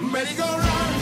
merry go run.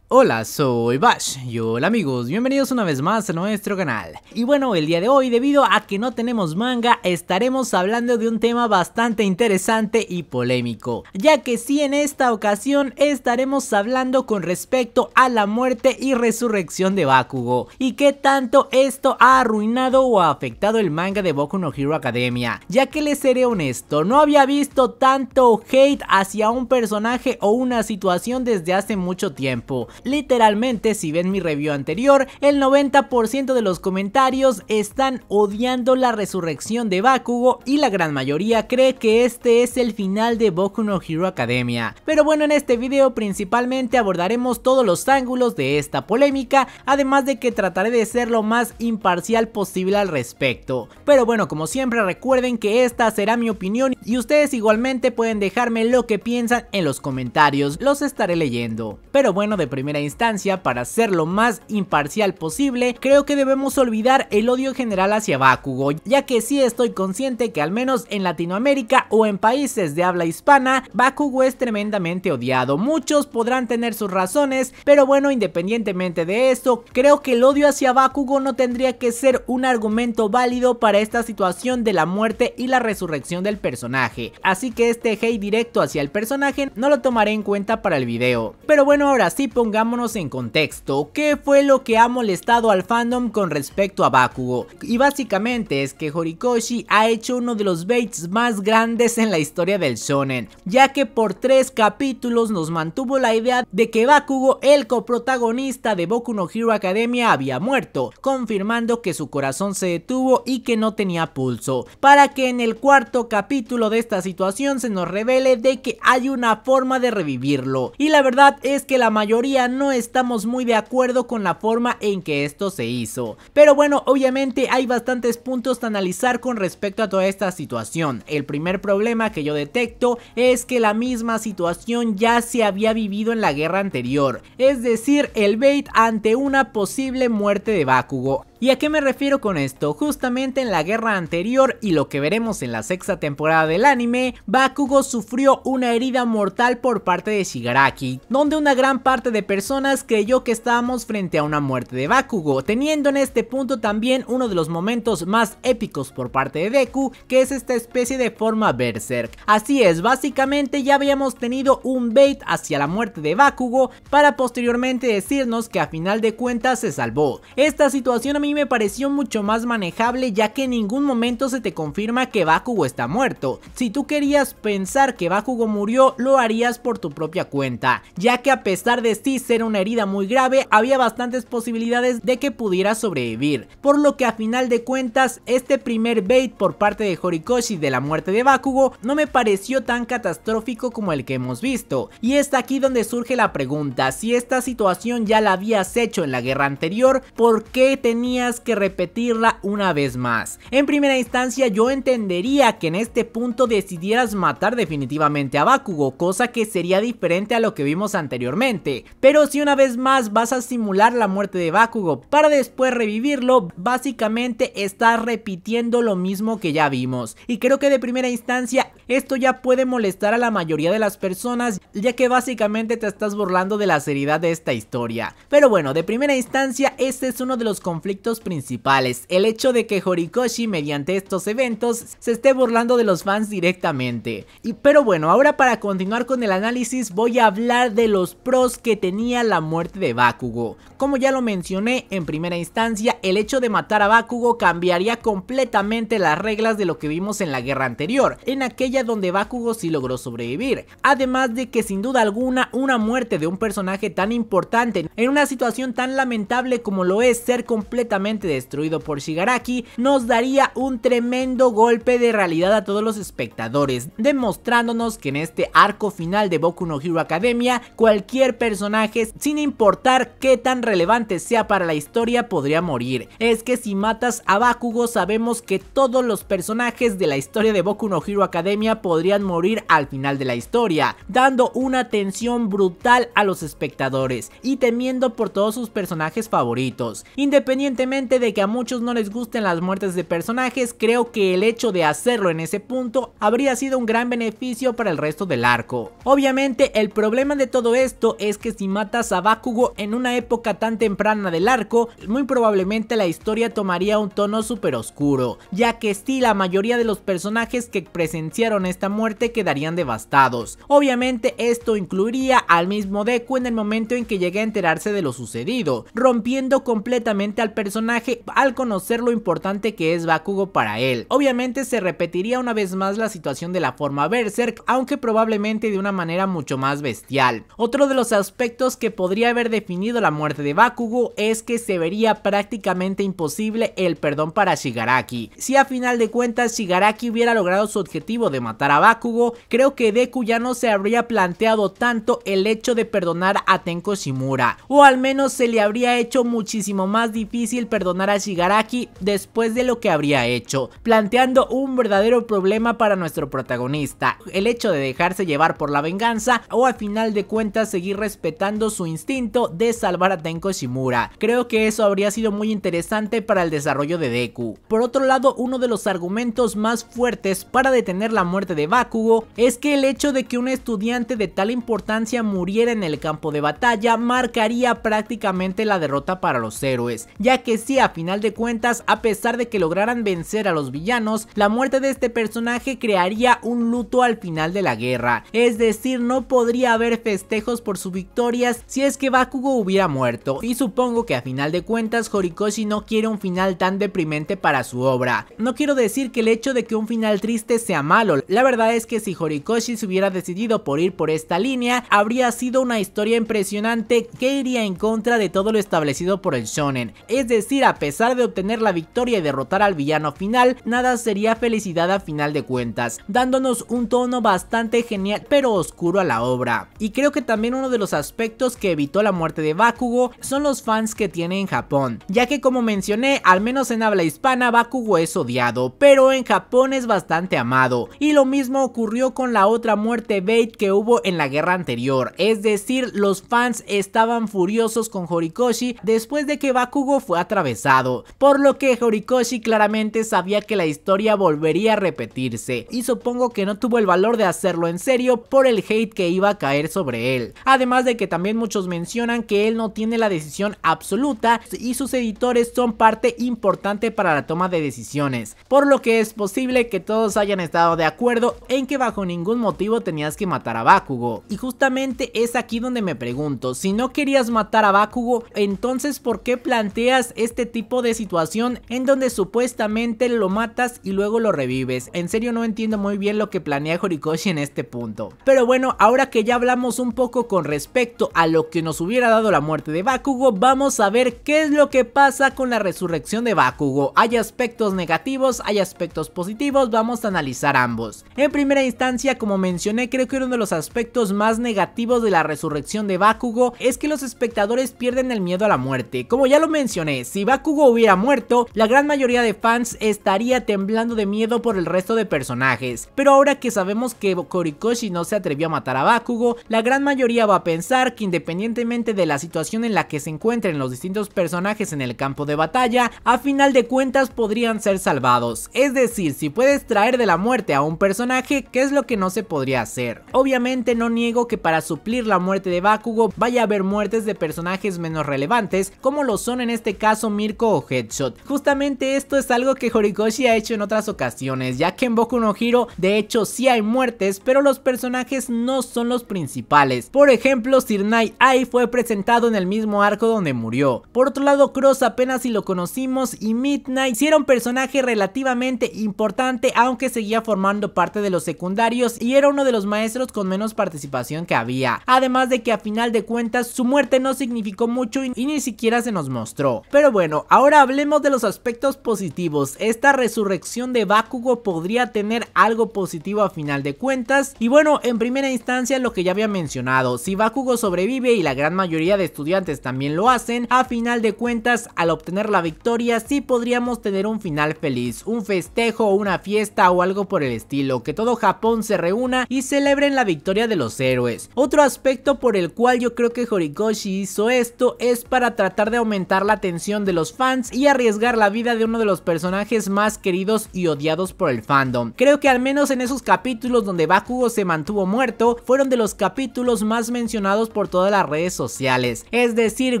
Hola, soy Bash y hola amigos, bienvenidos una vez más a nuestro canal. Y bueno, el día de hoy, debido a que no tenemos manga, estaremos hablando de un tema bastante interesante y polémico, ya que sí en esta ocasión estaremos hablando con respecto a la muerte y resurrección de Bakugo, y qué tanto esto ha arruinado o afectado el manga de Boku no Hero Academia, ya que les seré honesto, no había visto tanto hate hacia un personaje o una situación desde hace mucho tiempo, Literalmente, si ven mi review anterior, el 90% de los comentarios están odiando la resurrección de Bakugo y la gran mayoría cree que este es el final de Boku no Hero Academia. Pero bueno, en este video principalmente abordaremos todos los ángulos de esta polémica, además de que trataré de ser lo más imparcial posible al respecto. Pero bueno, como siempre recuerden que esta será mi opinión y ustedes igualmente pueden dejarme lo que piensan en los comentarios, los estaré leyendo. Pero bueno, de primera instancia para ser lo más imparcial posible, creo que debemos olvidar el odio general hacia Bakugo, ya que sí estoy consciente que al menos en Latinoamérica o en países de habla hispana, Bakugo es tremendamente odiado. Muchos podrán tener sus razones, pero bueno, independientemente de esto, creo que el odio hacia Bakugo no tendría que ser un argumento válido para esta situación de la muerte y la resurrección del personaje, así que este hate directo hacia el personaje no lo tomaré en cuenta para el video. Pero bueno, ahora sí pongamos en contexto, ¿qué fue lo que ha molestado al fandom con respecto a Bakugo? Y básicamente es que Horikoshi ha hecho uno de los baits más grandes en la historia del shonen, ya que por tres capítulos nos mantuvo la idea de que Bakugo, el coprotagonista de Boku no Hero Academia, había muerto, confirmando que su corazón se detuvo y que no tenía pulso, para que en el cuarto capítulo de esta situación se nos revele de que hay una forma de revivirlo. Y la verdad es que la mayoría no estamos muy de acuerdo con la forma en que esto se hizo. Pero bueno, obviamente hay bastantes puntos a analizar con respecto a toda esta situación. El primer problema que yo detecto es que la misma situación ya se había vivido en la guerra anterior, es decir, el bait ante una posible muerte de Bakugo. ¿Y a qué me refiero con esto? Justamente en la guerra anterior y lo que veremos en la sexta temporada del anime, Bakugo sufrió una herida mortal por parte de Shigaraki, donde una gran parte de personas creyó que estábamos frente a una muerte de Bakugo, teniendo en este punto también uno de los momentos más épicos por parte de Deku, que es esta especie de forma berserk. Así es, básicamente ya habíamos tenido un bait hacia la muerte de Bakugo para posteriormente decirnos que a final de cuentas se salvó. Esta situación a mí me pareció mucho más manejable ya que en ningún momento se te confirma que Bakugo está muerto. Si tú querías pensar que Bakugo murió, lo harías por tu propia cuenta, ya que a pesar de sí ser una herida muy grave, había bastantes posibilidades de que pudiera sobrevivir, por lo que a final de cuentas este primer bait por parte de Horikoshi de la muerte de Bakugo no me pareció tan catastrófico como el que hemos visto, y está aquí donde surge la pregunta, si esta situación ya la habías hecho en la guerra anterior, ¿por qué tenía que repetirla una vez más. En primera instancia yo entendería que en este punto decidieras matar definitivamente a Bakugo, cosa que sería diferente a lo que vimos anteriormente, pero si una vez más vas a simular la muerte de Bakugo para después revivirlo, básicamente estás repitiendo lo mismo que ya vimos. Y creo que de primera instancia esto ya puede molestar a la mayoría de las personas ya que básicamente te estás burlando de la seriedad de esta historia. Pero bueno, de primera instancia este es uno de los conflictos principales, el hecho de que Horikoshi mediante estos eventos se esté burlando de los fans directamente. Y, pero bueno, ahora para continuar con el análisis voy a hablar de los pros que tenía la muerte de Bakugo. Como ya lo mencioné en primera instancia, el hecho de matar a Bakugo cambiaría completamente las reglas de lo que vimos en la guerra anterior. En aquella donde Bakugo sí logró sobrevivir, además de que sin duda alguna una muerte de un personaje tan importante en una situación tan lamentable como lo es ser completamente destruido por Shigaraki nos daría un tremendo golpe de realidad a todos los espectadores, demostrándonos que en este arco final de Boku no Hero Academia cualquier personaje sin importar qué tan relevante sea para la historia podría morir, es que si matas a Bakugo sabemos que todos los personajes de la historia de Boku no Hero Academia podrían morir al final de la historia, dando una tensión brutal a los espectadores y temiendo por todos sus personajes favoritos. Independientemente de que a muchos no les gusten las muertes de personajes, creo que el hecho de hacerlo en ese punto habría sido un gran beneficio para el resto del arco. Obviamente el problema de todo esto es que si matas a Bakugo en una época tan temprana del arco, muy probablemente la historia tomaría un tono súper oscuro, ya que si la mayoría de los personajes que presenciaron esta muerte quedarían devastados. Obviamente esto incluiría al mismo Deku en el momento en que llegue a enterarse de lo sucedido, rompiendo completamente al personaje al conocer lo importante que es Bakugo para él. Obviamente se repetiría una vez más la situación de la forma Berserk, aunque probablemente de una manera mucho más bestial. Otro de los aspectos que podría haber definido la muerte de Bakugo es que se vería prácticamente imposible el perdón para Shigaraki. Si a final de cuentas Shigaraki hubiera logrado su objetivo de matar a Bakugo, creo que Deku ya no se habría planteado tanto el hecho de perdonar a Tenko Shimura, o al menos se le habría hecho muchísimo más difícil perdonar a Shigaraki después de lo que habría hecho, planteando un verdadero problema para nuestro protagonista, el hecho de dejarse llevar por la venganza o a final de cuentas seguir respetando su instinto de salvar a Tenko Shimura. Creo que eso habría sido muy interesante para el desarrollo de Deku. Por otro lado, uno de los argumentos más fuertes para detener la muerte de Bakugo es que el hecho de que un estudiante de tal importancia muriera en el campo de batalla marcaría prácticamente la derrota para los héroes, ya que si a final de cuentas, a pesar de que lograran vencer a los villanos, la muerte de este personaje crearía un luto al final de la guerra, es decir, no podría haber festejos por sus victorias si es que Bakugo hubiera muerto, y supongo que a final de cuentas Horikoshi no quiere un final tan deprimente para su obra. No quiero decir que el hecho de que un final triste sea malo, la verdad es que si Horikoshi se hubiera decidido por ir por esta línea, habría sido una historia impresionante que iría en contra de todo lo establecido por el shonen. Es decir, a pesar de obtener la victoria y derrotar al villano final, nada sería felicidad a final de cuentas, dándonos un tono bastante genial pero oscuro a la obra. Y creo que también uno de los aspectos que evitó la muerte de Bakugo son los fans que tiene en Japón, ya que como mencioné, al menos en habla hispana Bakugo es odiado, pero en Japón es bastante amado y lo mismo ocurrió con la otra muerte bait que hubo en la guerra anterior, es decir, los fans estaban furiosos con Horikoshi después de que Bakugo fue atravesado, por lo que Horikoshi claramente sabía que la historia volvería a repetirse y supongo que no tuvo el valor de hacerlo en serio por el hate que iba a caer sobre él, además de que también muchos mencionan que él no tiene la decisión absoluta y sus editores son parte importante para la toma de decisiones, por lo que es posible que todos hayan estado de acuerdo en que bajo ningún motivo tenías que matar a Bakugo. Y justamente es aquí donde me pregunto, si no querías matar a Bakugo, entonces ¿por qué planteas este tipo de situación en donde supuestamente lo matas y luego lo revives? En serio no entiendo muy bien lo que planea Horikoshi en este punto. Pero bueno, ahora que ya hablamos un poco con respecto a lo que nos hubiera dado la muerte de Bakugo, vamos a ver qué es lo que pasa con la resurrección de Bakugo. Hay aspectos negativos, hay aspectos positivos, vamos a analizar ambos. En primera instancia, como mencioné, creo que uno de los aspectos más negativos de la resurrección de Bakugo es que los espectadores pierden el miedo a la muerte. Como ya lo mencioné, si Bakugo hubiera muerto, la gran mayoría de fans estaría temblando de miedo por el resto de personajes. Pero ahora que sabemos que Korikoshi no se atrevió a matar a Bakugo, la gran mayoría va a pensar que independientemente de la situación en la que se encuentren los distintos personajes en el campo de batalla, a final de cuentas podrían ser salvados. Es decir, si puedes traer de la muerte a un personaje, que es lo que no se podría hacer. Obviamente no niego que para suplir la muerte de Bakugo vaya a haber muertes de personajes menos relevantes, como lo son en este caso Mirko o Headshot. Justamente esto es algo que Horikoshi ha hecho en otras ocasiones, ya que en Boku no Hero de hecho sí hay muertes, pero los personajes no son los principales. Por ejemplo, Sir Night Ai fue presentado en el mismo arco donde murió. Por otro lado, Cross apenas si lo conocimos y Midnight hicieron un personaje relativamente importante, aunque seguía formando parte de los secundarios y era uno de los maestros con menos participación que había. Además de que a final de cuentas su muerte no significó mucho y, ni siquiera se nos mostró. Pero bueno, ahora hablemos de los aspectos positivos. Esta resurrección de Bakugo podría tener algo positivo a final de cuentas. Y bueno, en primera instancia lo que ya había mencionado, si Bakugo sobrevive y la gran mayoría de estudiantes también lo hacen, a final de cuentas al obtener la victoria sí podríamos tener un final feliz, un festejo, una fiesta o algo por el estilo lo que todo Japón se reúna y celebren la victoria de los héroes. Otro aspecto por el cual yo creo que Horikoshi hizo esto es para tratar de aumentar la atención de los fans y arriesgar la vida de uno de los personajes más queridos y odiados por el fandom. Creo que al menos en esos capítulos donde Bakugo se mantuvo muerto, fueron de los capítulos más mencionados por todas las redes sociales. Es decir,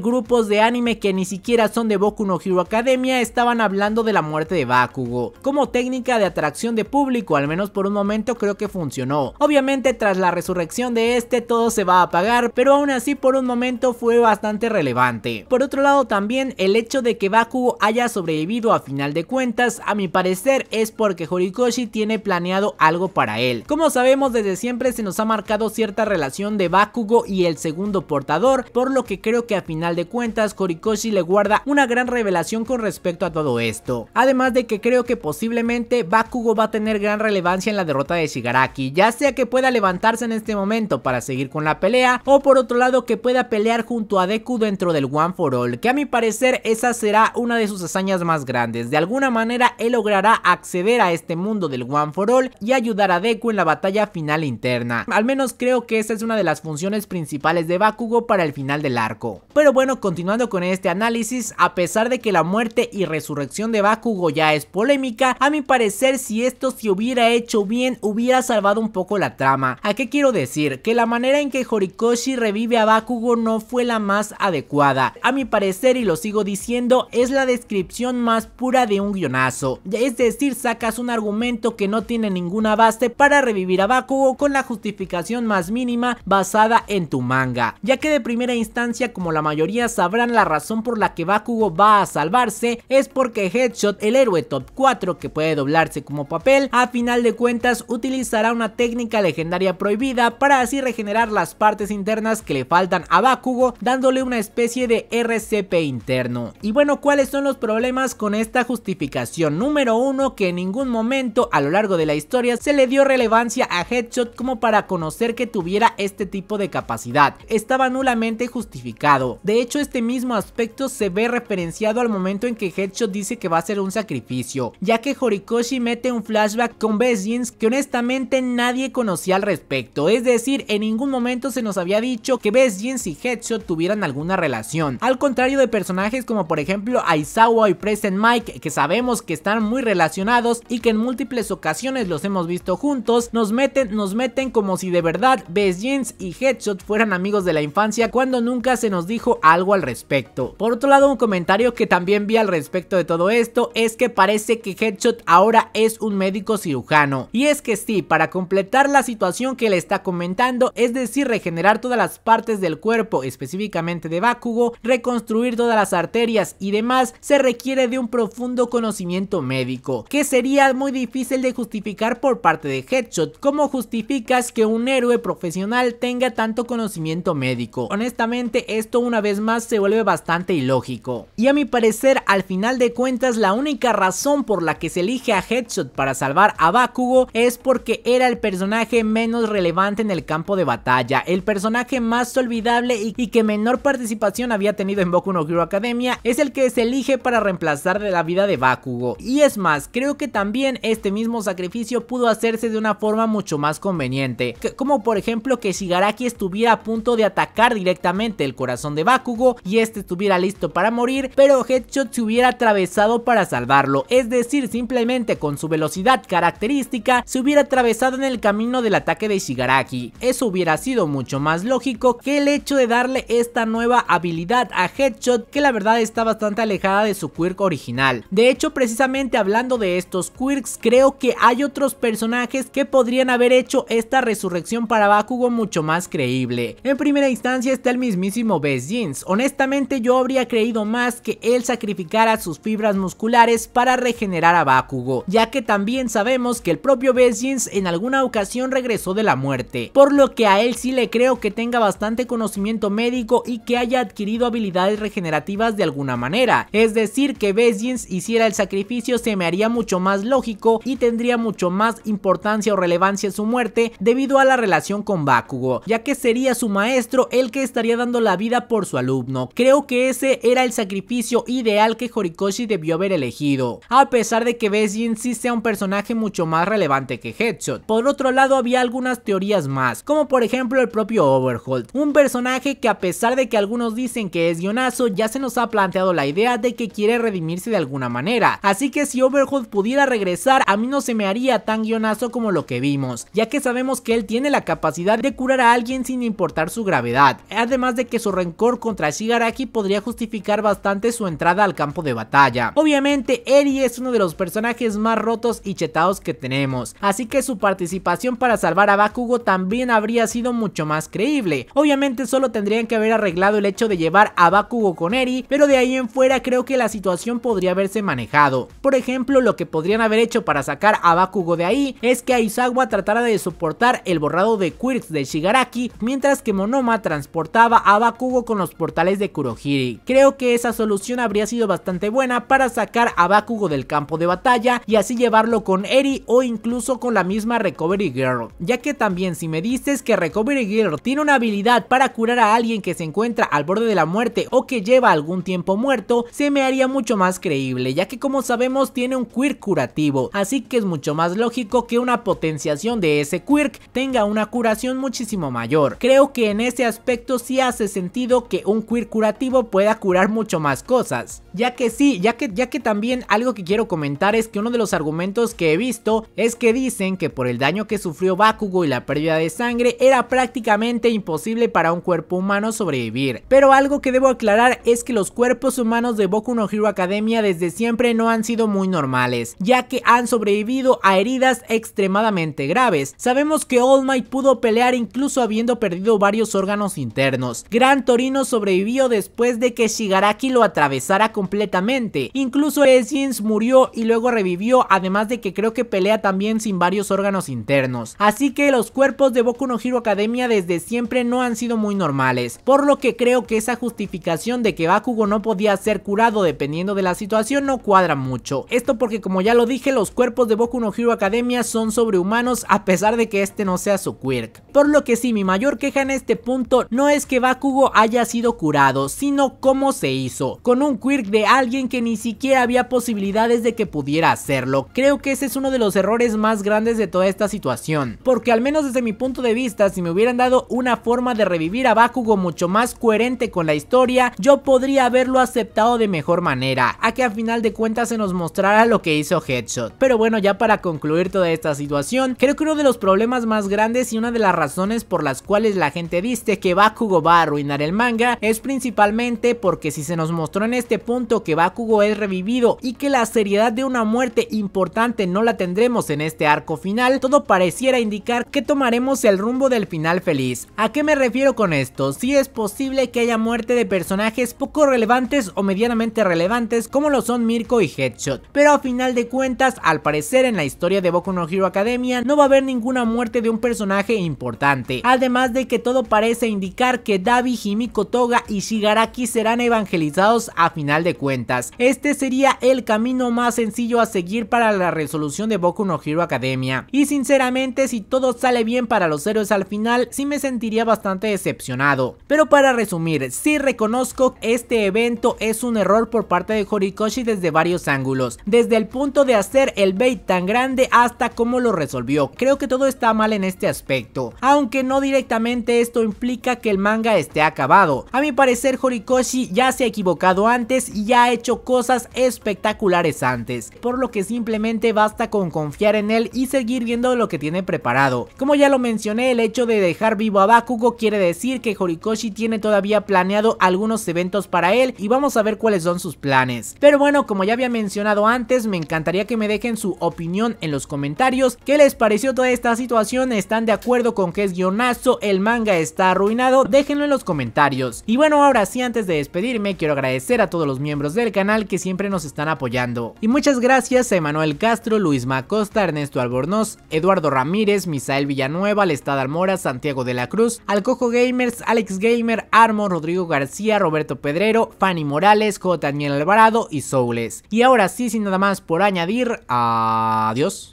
grupos de anime que ni siquiera son de Boku no Hero Academia estaban hablando de la muerte de Bakugo. Como técnica de atracción de público, al menos por un momento creo que funcionó. Obviamente tras la resurrección de este todo se va a apagar, pero aún así por un momento fue bastante relevante. Por otro lado también el hecho de que Bakugo haya sobrevivido a final de cuentas, a mi parecer es porque Horikoshi tiene planeado algo para él. Como sabemos desde siempre se nos ha marcado cierta relación de Bakugo y el segundo portador, por lo que creo que a final de cuentas Horikoshi le guarda una gran revelación con respecto a todo esto. Además de que creo que posiblemente Bakugo va a tener gran relevancia en la derrota de Shigaraki, ya sea que pueda levantarse en este momento para seguir con la pelea o por otro lado que pueda pelear junto a Deku dentro del One for All, que a mi parecer esa será una de sus hazañas más grandes. De alguna manera él logrará acceder a este mundo del One for All y ayudar a Deku en la batalla final interna. Al menos creo que esa es una de las funciones principales de Bakugo para el final del arco. Pero bueno, continuando con este análisis, a pesar de que la muerte y resurrección de Bakugo ya es polémica, a mi parecer si esto se hubiera hecho hecho bien hubiera salvado un poco la trama. ¿A qué quiero decir? Que la manera en que Horikoshi revive a Bakugo no fue la más adecuada. A mi parecer, y lo sigo diciendo, es la descripción más pura de un guionazo. Es decir, sacas un argumento que no tiene ninguna base para revivir a Bakugo con la justificación más mínima basada en tu manga. Ya que de primera instancia, como la mayoría sabrán, la razón por la que Bakugo va a salvarse es porque Headshot, el héroe top 4 que puede doblarse como papel, a final de cuentas utilizará una técnica legendaria prohibida para así regenerar las partes internas que le faltan a Bakugo, dándole una especie de RCP interno. Y bueno, ¿cuáles son los problemas con esta justificación? Número uno, que en ningún momento a lo largo de la historia se le dio relevancia a Headshot como para conocer que tuviera este tipo de capacidad. Estaba nulamente justificado. De hecho, este mismo aspecto se ve referenciado al momento en que Headshot dice que va a ser un sacrificio, ya que Horikoshi mete un flashback con Bess que honestamente nadie conocía al respecto, es decir, en ningún momento se nos había dicho que Best Jeans y Headshot tuvieran alguna relación, al contrario de personajes como por ejemplo Aizawa y Present Mike que sabemos que están muy relacionados y que en múltiples ocasiones los hemos visto juntos, nos meten, nos meten como si de verdad Best Jeans y Headshot fueran amigos de la infancia cuando nunca se nos dijo algo al respecto. Por otro lado un comentario que también vi al respecto de todo esto es que parece que Headshot ahora es un médico cirujano y es que sí, para completar la situación que le está comentando, es decir, regenerar todas las partes del cuerpo, específicamente de Bakugo, reconstruir todas las arterias y demás, se requiere de un profundo conocimiento médico, que sería muy difícil de justificar por parte de Headshot. ¿Cómo justificas que un héroe profesional tenga tanto conocimiento médico? Honestamente, esto una vez más se vuelve bastante ilógico. Y a mi parecer, al final de cuentas, la única razón por la que se elige a Headshot para salvar a Bakugo es porque era el personaje menos relevante en el campo de batalla, el personaje más olvidable y, que menor participación había tenido en Boku no Hero Academia, es el que se elige para reemplazar de la vida de Bakugo. Y es más, creo que también este mismo sacrificio pudo hacerse de una forma mucho más conveniente, como por ejemplo que Shigaraki estuviera a punto de atacar directamente el corazón de Bakugo y este estuviera listo para morir, pero Headshot se hubiera atravesado para salvarlo, es decir, simplemente con su velocidad característica se hubiera atravesado en el camino del ataque de Shigaraki. Eso hubiera sido mucho más lógico que el hecho de darle esta nueva habilidad a Headshot que la verdad está bastante alejada de su quirk original. De hecho, precisamente hablando de estos quirks, creo que hay otros personajes que podrían haber hecho esta resurrección para Bakugo mucho más creíble. En primera instancia está el mismísimo Best Jeans. Honestamente yo habría creído más que él sacrificara sus fibras musculares para regenerar a Bakugo, ya que también sabemos que el propio Jeans en alguna ocasión regresó de la muerte, por lo que a él sí le creo que tenga bastante conocimiento médico y que haya adquirido habilidades regenerativas de alguna manera, es decir que Bessins hiciera el sacrificio se me haría mucho más lógico y tendría mucho más importancia o relevancia su muerte debido a la relación con Bakugo, ya que sería su maestro el que estaría dando la vida por su alumno, creo que ese era el sacrificio ideal que Horikoshi debió haber elegido, a pesar de que Bessins sí sea un personaje mucho más relevante que Headshot. Por otro lado había algunas teorías más, como por ejemplo el propio Overhold, un personaje que a pesar de que algunos dicen que es guionazo, ya se nos ha planteado la idea de que quiere redimirse de alguna manera, así que si Overhold pudiera regresar a mí no se me haría tan guionazo como lo que vimos, ya que sabemos que él tiene la capacidad de curar a alguien sin importar su gravedad, además de que su rencor contra Shigaraki podría justificar bastante su entrada al campo de batalla. Obviamente Eri es uno de los personajes más rotos y chetados que tenemos así que su participación para salvar a Bakugo también habría sido mucho más creíble. Obviamente solo tendrían que haber arreglado el hecho de llevar a Bakugo con Eri, pero de ahí en fuera creo que la situación podría haberse manejado. Por ejemplo, lo que podrían haber hecho para sacar a Bakugo de ahí es que Aizawa tratara de soportar el borrado de Quirks de Shigaraki, mientras que Monoma transportaba a Bakugo con los portales de Kurohiri. Creo que esa solución habría sido bastante buena para sacar a Bakugo del campo de batalla y así llevarlo con Eri o incluso con la misma Recovery Girl, ya que también si me dices que Recovery Girl tiene una habilidad para curar a alguien que se encuentra al borde de la muerte o que lleva algún tiempo muerto, se me haría mucho más creíble, ya que como sabemos tiene un quirk curativo, así que es mucho más lógico que una potenciación de ese quirk tenga una curación muchísimo mayor. Creo que en ese aspecto sí hace sentido que un quirk curativo pueda curar mucho más cosas, ya que sí, ya que, ya que también algo que quiero comentar es que uno de los argumentos que he visto es que dicen que por el daño que sufrió Bakugo y la pérdida de sangre era prácticamente imposible para un cuerpo humano sobrevivir. Pero algo que debo aclarar es que los cuerpos humanos de Boku no Hero Academia desde siempre no han sido muy normales, ya que han sobrevivido a heridas extremadamente graves. Sabemos que All Might pudo pelear incluso habiendo perdido varios órganos internos. Gran Torino sobrevivió después de que Shigaraki lo atravesara completamente. Incluso Essence murió y luego revivió, además de que creo que pelea también sin varios órganos internos. Así que los cuerpos de Boku no Hero Academia desde siempre no han sido muy normales, por lo que creo que esa justificación de que Bakugo no podía ser curado dependiendo de la situación no cuadra mucho. Esto porque como ya lo dije, los cuerpos de Boku no Hero Academia son sobrehumanos a pesar de que este no sea su quirk. Por lo que sí, mi mayor queja en este punto no es que Bakugo haya sido curado, sino cómo se hizo, con un quirk de alguien que ni siquiera había posibilidades de que pudiera hacerlo. Creo que ese es uno de los errores más grandes de toda esta situación. Porque al menos desde mi punto de vista, si me hubieran dado una forma de revivir a Bakugo mucho más coherente con la historia, yo podría haberlo aceptado de mejor manera, a que al final de cuentas se nos mostrara lo que hizo Headshot. Pero bueno, ya para concluir toda esta situación, creo que uno de los problemas más grandes y una de las razones por las cuales la gente dice que Bakugo va a arruinar el manga es principalmente porque si se nos mostró en este punto que Bakugo es revivido y que la seriedad de una muerte importante no la tendremos en este arco final, todo pareciera indicar que tomaremos el rumbo del final feliz. ¿A qué me refiero con esto? Si es posible que haya muerte de personajes poco relevantes o medianamente relevantes como lo son Mirko y Headshot, pero a final de cuentas, al parecer en la historia de Boku no Hero Academia no va a haber ninguna muerte de un personaje importante, además de que todo parece indicar que Davi, Himiko Toga y Shigaraki serán evangelizados a final de cuentas. Este sería el camino más sencillo a seguir para la resolución de Boku Boku no Academia. Y sinceramente, si todo sale bien para los héroes al final, sí me sentiría bastante decepcionado. Pero para resumir, si reconozco este evento es un error por parte de Horikoshi desde varios ángulos. Desde el punto de hacer el bait tan grande hasta cómo lo resolvió. Creo que todo está mal en este aspecto. Aunque no directamente esto implica que el manga esté acabado. A mi parecer Horikoshi ya se ha equivocado antes y ya ha hecho cosas espectaculares antes. Por lo que simplemente basta con confiar en él y seguir viendo lo que tiene preparado. Como ya lo mencioné, el hecho de dejar vivo a Bakugo quiere decir que Horikoshi tiene todavía planeado algunos eventos para él y vamos a ver cuáles son sus planes. Pero bueno, como ya había mencionado antes, me encantaría que me dejen su opinión en los comentarios. ¿Qué les pareció toda esta situación? ¿Están de acuerdo con que es guionazo? ¿El manga está arruinado? Déjenlo en los comentarios. Y bueno, ahora sí, antes de despedirme, quiero agradecer a todos los miembros del canal que siempre nos están apoyando. Y muchas gracias a Emanuel Castro, Luis Macos. Está Ernesto Albornoz, Eduardo Ramírez, Misael Villanueva, Lestad Almora, Santiago de la Cruz, Alcojo Gamers, Alex Gamer, Armo, Rodrigo García, Roberto Pedrero, Fanny Morales, J. Daniel Alvarado y Soules. Y ahora sí, sin nada más por añadir, adiós.